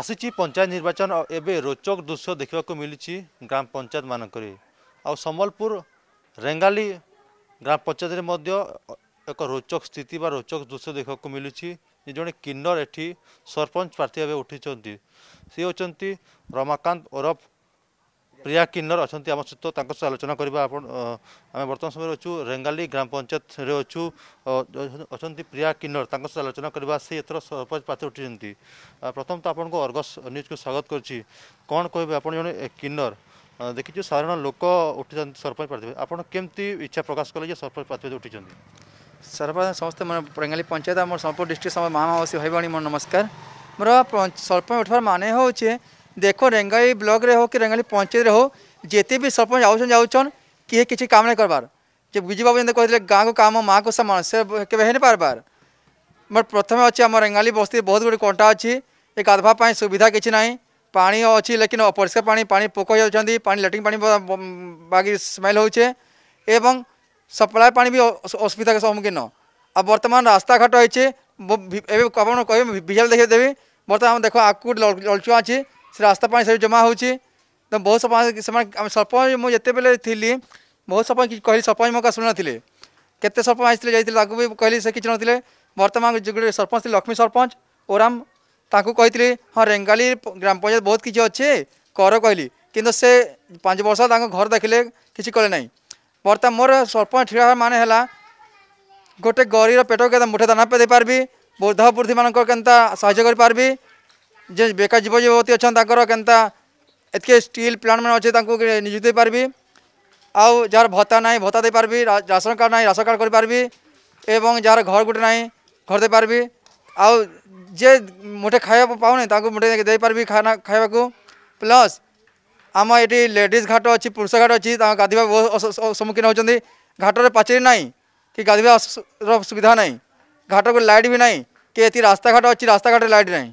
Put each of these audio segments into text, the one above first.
ଆସିଛି ପଞ୍ଚାୟତ ନିର୍ବାଚନ ଏବେ ରୋଚକ ଦୃଶ୍ୟ ଦେଖିବାକୁ ମିଳିଛି ଗ୍ରାମ ପଞ୍ଚାୟତମାନଙ୍କରେ ଆଉ ସମ୍ବଲପୁର ରେଙ୍ଗାଲି ଗ୍ରାମ ପଞ୍ଚାୟତରେ ମଧ୍ୟ ଏକ ରୋଚକ ସ୍ଥିତି ବା ରୋଚକ ଦୃଶ୍ୟ ଦେଖିବାକୁ ମିଳୁଛି ଯେ ଜଣେ କିନ୍ନର ଏଠି ସରପଞ୍ଚ ପ୍ରାର୍ଥୀ ଭାବେ ଉଠିଛନ୍ତି ସେ ହେଉଛନ୍ତି ରମାକାନ୍ତ ଓରଫ ପ୍ରିୟା କିନ୍ନର ଅଛନ୍ତି ଆମ ସହିତ ତାଙ୍କ ସହ ଆଲୋଚନା କରିବା ଆପଣ ଆମେ ବର୍ତ୍ତମାନ ସମୟରେ ଅଛୁ ରେଙ୍ଗାଲି ଗ୍ରାମ ପଞ୍ଚାୟତରେ ଅଛୁ ଅଛନ୍ତି ପ୍ରିୟା କିନ୍ନର ତାଙ୍କ ସହ ଆଲୋଚନା କରିବା ସେ ଏଥର ସରପଞ୍ଚ ପାତ୍ର ଉଠିଛନ୍ତି ପ୍ରଥମ ତ ଆପଣଙ୍କୁ ଅର୍ଗସ୍ ନ୍ୟୁଜ୍କୁ ସ୍ୱାଗତ କରୁଛି କ'ଣ କହିବେ ଆପଣ ଜଣେ କିନ୍ନର ଦେଖିଛୁ ସାଧାରଣ ଲୋକ ଉଠିଛନ୍ତି ସରପଞ୍ଚ ପ୍ରାର୍ଥୀ ଆପଣ କେମିତି ଇଚ୍ଛା ପ୍ରକାଶ କଲେ ଯେ ସରପଞ୍ଚ ପ୍ରାର୍ଥୀ ଉଠିଛନ୍ତି ସରପଞ୍ଚ ସମସ୍ତେ ରେଙ୍ଗାଲି ପଞ୍ଚାୟତ ଆମର ସୋନପୁର ଡିଷ୍ଟ୍ରିକ୍ଟ ସମସ୍ତ ମହାମାବାସୀ ଭାଇ ଭଉଣୀ ମୋର ନମସ୍କାର ମୋର ସରପଞ୍ଚ ଉଠିବାର ମାନେ ହେଉଛି देखो रेंगाली ब्लक रे हो कि रेंगाली पंचायत रे हो जिते भी सरपंच आउछन जाउछन कि हे किछ काम नै करबार जे बुझी बाबू जें कहले गां को काम मां को समान से के बहने पार बार मोर प्रथमे अछि हमर रेंगाली बस्ती बहुत गुड कोंटा अछि एक आधा पाई सुविधा किछ नै पानी अछि लेकिन अपरिष्कार पानी पानी पोको जाउछन पानी लैटिन पानी बागी स्मेल होछे एवं सप्लाई पानी भी अस्पताल के सम्मुखीन आ वर्तमान रास्ता घाट हो एबे कबनो कहबे बिजल देखे बर्तमान देखो आकुड लचुआ अछि ସେ ରାସ୍ତା ପାଇଁ ସେଠି ଜମା ହେଉଛି ତ ବହୁତ ସରପଞ୍ଚ ସେମାନେ ଆମେ ସରପଞ୍ଚ ମୁଁ ଯେତେବେଳେ ଥିଲି ବହୁତ ସରପଞ୍ଚ କହିଲି ସରପଞ୍ଚ ମୋ କଥା ଶୁଣୁନଥିଲେ କେତେ ସରପଞ୍ଚ ଆସିଥିଲେ ଯାଇଥିଲେ ତାଙ୍କୁ ବି କହିଲି ସେ କିଛି ନଥିଲେ ବର୍ତ୍ତମାନ ଗୋଟେ ସରପଞ୍ଚ ଥିଲେ ଲକ୍ଷ୍ମୀ ସରପଞ୍ଚ ଓରାମ ତାଙ୍କୁ କହିଥିଲି ହଁ ରେଙ୍ଗାଲି ଗ୍ରାମ ପଞ୍ଚାୟତ ବହୁତ କିଛି ଅଛି କର କହିଲି କିନ୍ତୁ ସେ ପାଞ୍ଚ ବର୍ଷ ତାଙ୍କ ଘର ଦେଖିଲେ କିଛି କଲେ ନାହିଁ ବର୍ତ୍ତମାନ ମୋର ସରପଞ୍ଚ ଠିଆ ମାନେ ହେଲା ଗୋଟେ ଗରିର ପେଟ କେନ୍ତା ମୁଠେ ଦାନା ଦେଇପାରିବି ବୃଦ୍ଧ ବୃଦ୍ଧିମାନଙ୍କର କେନ୍ତା ସାହାଯ୍ୟ କରିପାରିବି जे बेकार जीव युवती अच्छा के स्टिल प्लांट मैं अच्छे निजुक्ति पार्बि आउ जार भत्ता ना भत्ता दे पारि राशन कार्ड ना राशन कार्ड करी एवं जार घर गोटे ना घर दे पारि आउ जे मुठे खाया पाऊना मुठे दे पार्बि खाना खावाक प्लस आम ये लेडिज घाट अच्छी पुरुष घाट अच्छी गाधवा सम्मुखीन होती घाटर पाचेरी ना कि गाधवा सुविधा ना घाट को लाइट भी ना कि रास्ता घाट अच्छी रास्ता घाट लाइट ना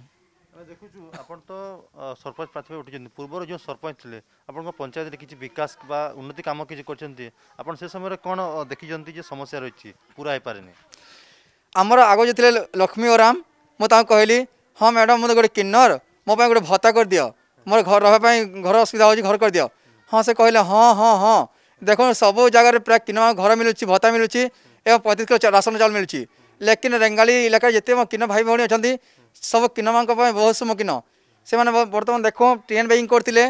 ସରପଞ୍ଚ ପ୍ରାର୍ଥୀ ଉଠିଛନ୍ତି ପୂର୍ବରୁ ଯେଉଁ ସରପଞ୍ଚ ଥିଲେ ଆପଣଙ୍କ ପଞ୍ଚାୟତରେ କିଛି ବିକାଶ ବା ଉନ୍ନତି କାମ କିଛି କରିଛନ୍ତି ଆପଣ ସେ ସମୟରେ କ'ଣ ଦେଖିଛନ୍ତି ଯେ ସମସ୍ୟା ରହିଛି ପୁରା ହେଇପାରିନି ଆମର ଆଗ ଯେ ଥିଲେ ଲକ୍ଷ୍ମୀ ଓ ରାମ ମୁଁ ତାଙ୍କୁ କହିଲି ହଁ ମ୍ୟାଡ଼ାମ୍ ମୋତେ ଗୋଟେ କିନ୍ନର ମୋ ପାଇଁ ଗୋଟେ ଭତ୍ତା କରିଦିଅ ମୋର ଘର ରହିବା ପାଇଁ ଘର ଅସୁବିଧା ହେଉଛି ଘର କରିଦିଅ ହଁ ସେ କହିଲେ ହଁ ହଁ ହଁ ଦେଖନ୍ତୁ ସବୁ ଜାଗାରେ ପ୍ରାୟ କିନ୍ନର ଘର ମିଳୁଛି ଭତ୍ତା ମିଳୁଛି ଏବଂ ପଇଁତିରିଶ କିଲୋ ରାସନ ଚାଉଳ ମିଳୁଛି ଲେକିନ୍ ରେଙ୍ଗାଲି ଇଲାକାରେ ଯେତେ ମୋ କିନ୍ନ ଭାଇ ଭଉଣୀ ଅଛନ୍ତି ସବୁ କିନ୍ନମାନଙ୍କ ପାଇଁ ବହୁତ ସୁମକିନ୍ନ ସେମାନେ ବର୍ତ୍ତମାନ ଦେଖ ଟ୍ରେନ୍ ବ୍ୟାକିଂ କରିଥିଲେ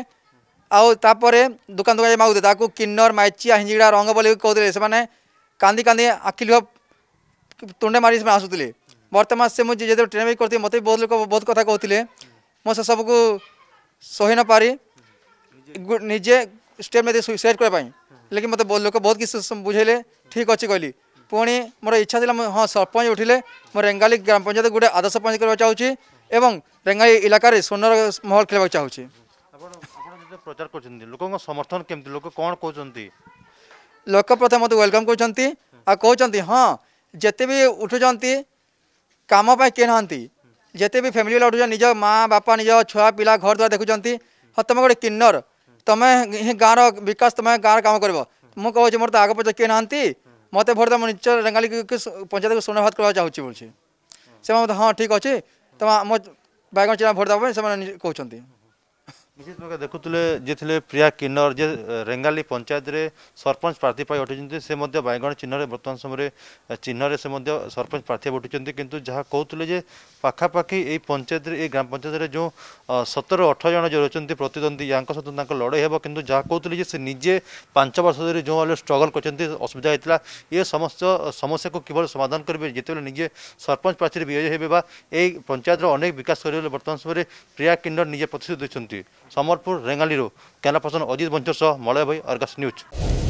ଆଉ ତାପରେ ଦୋକାନ ଦୋକାନ ଯାଇ ମାଗୁଥିଲେ ତାକୁ କିନ୍ନର ମାଇଚିଆ ହିଞ୍ଜିଡ଼ା ରଙ୍ଗ ବୋଲି କହୁଥିଲେ ସେମାନେ କାନ୍ଦି କାନ୍ଦି ଆଖିଲୁହ ତୁଣ୍ଡେ ମାରି ସେମାନେ ଆସୁଥିଲେ ବର୍ତ୍ତମାନ ସେ ମୁଁ ଯେତେବେଳେ ଟ୍ରେନ୍ ବ୍ୟାକିଂ କରିଥିଲି ମୋତେ ବହୁତ ଲୋକ ବହୁତ କଥା କହୁଥିଲେ ମୁଁ ସେସବୁକୁ ସହି ନପାରି ନିଜେ ଷ୍ଟେପ୍ ନେଇ ସେଟ୍ କରିବା ପାଇଁ ଲେକିନ୍ ମୋତେ ଲୋକ ବହୁତ କିଛି ବୁଝେଇଲେ ଠିକ୍ ଅଛି କହିଲି ପୁଣି ମୋର ଇଚ୍ଛା ଥିଲା ମୁଁ ହଁ ସରପଞ୍ଚ ଉଠିଲେ ମୁଁ ରେଙ୍ଗାଲି ଗ୍ରାମ ପଞ୍ଚାୟତ ଗୋଟେ ଆଦର୍ଶ ପଞ୍ଚ କରିବାକୁ ଚାହୁଁଛି এবং ରେଙ୍ଗାଲି ଇଲାକାରେ ସ୍ୱର୍ଣ୍ଣର ମହଲ ଖେଳିବାକୁ ଚାହୁଁଛି ପ୍ରଚାର କରୁଛନ୍ତି ଲୋକଙ୍କ ସମର୍ଥନ କେମିତି ଲୋକ କ'ଣ କହୁଛନ୍ତି ଲୋକ ପ୍ରଥମେ ମୋତେ ୱେଲକମ୍ କରୁଛନ୍ତି ଆଉ କହୁଛନ୍ତି ହଁ ଯେତେ ବି ଉଠୁଛନ୍ତି କାମ ପାଇଁ କିଏ ନାହାନ୍ତି ଯେତେ ବି ଫ୍ୟାମିଲି ବାଲା ଉଠୁଛନ୍ତି ନିଜ ମା ବାପା ନିଜ ଛୁଆ ପିଲା ଘର ଦ୍ୱାରା ଦେଖୁଛନ୍ତି ହଁ ତୁମେ ଗୋଟେ କିନ୍ନର ତୁମେ ହିଁ ଗାଁର ବିକାଶ ତୁମେ ଗାଁର କାମ କରିବ ମୁଁ କହୁଛି ମୋର ତ ଆଗ ପଛ କିଏ ନାହାନ୍ତି ମୋତେ ଭୋଟ୍ ଦେବ ନିଜ ରେଙ୍ଗାଲିକୁ ପଞ୍ଚାୟତକୁ ସ୍ୱର୍ଣ୍ଣଭାତ କରିବାକୁ ଚାହୁଁଛି ବୋଲୁଛି ସେମାନେ ମୋତେ ହଁ ଠିକ୍ ଅଛି ତୁମ ଆମ ବାଇଗଣ ଚିରା ଭୋଟ୍ ଦେବା ପାଇଁ ସେମାନେ କହୁଛନ୍ତି विशेष प्रकार देखुले जी थे प्रिया किन्नर जे रेंगाली पंचायत रे सरपंच प्रार्थी उठी से बैगण चिन्ह बर्तमान समय चिन्ह से सरपंच प्रार्थी उठी कितु जहाँ कहते जे पाखापाखि ये पंचायत ये ग्राम पंचायत जो सतर अठर जन जो रही प्रतिद्वंदी या सहित लड़ाई हे कि जहाँ कहते से निजे पांच वर्ष धरी जो स्ट्रगल कर असुविधा होता ये समस्त समस्या को किभ समाधान करेंगे जिते निजे सरपंच प्रार्थी विजयी हे पंचायत अनेक विकास कर बर्तमान समय प्रिया किन्नर निजे प्रतिश्रुति देखते समरपुर रेङ्गालिरो क्याला पर्सन अजित सह मलय भई अर्गस न्युज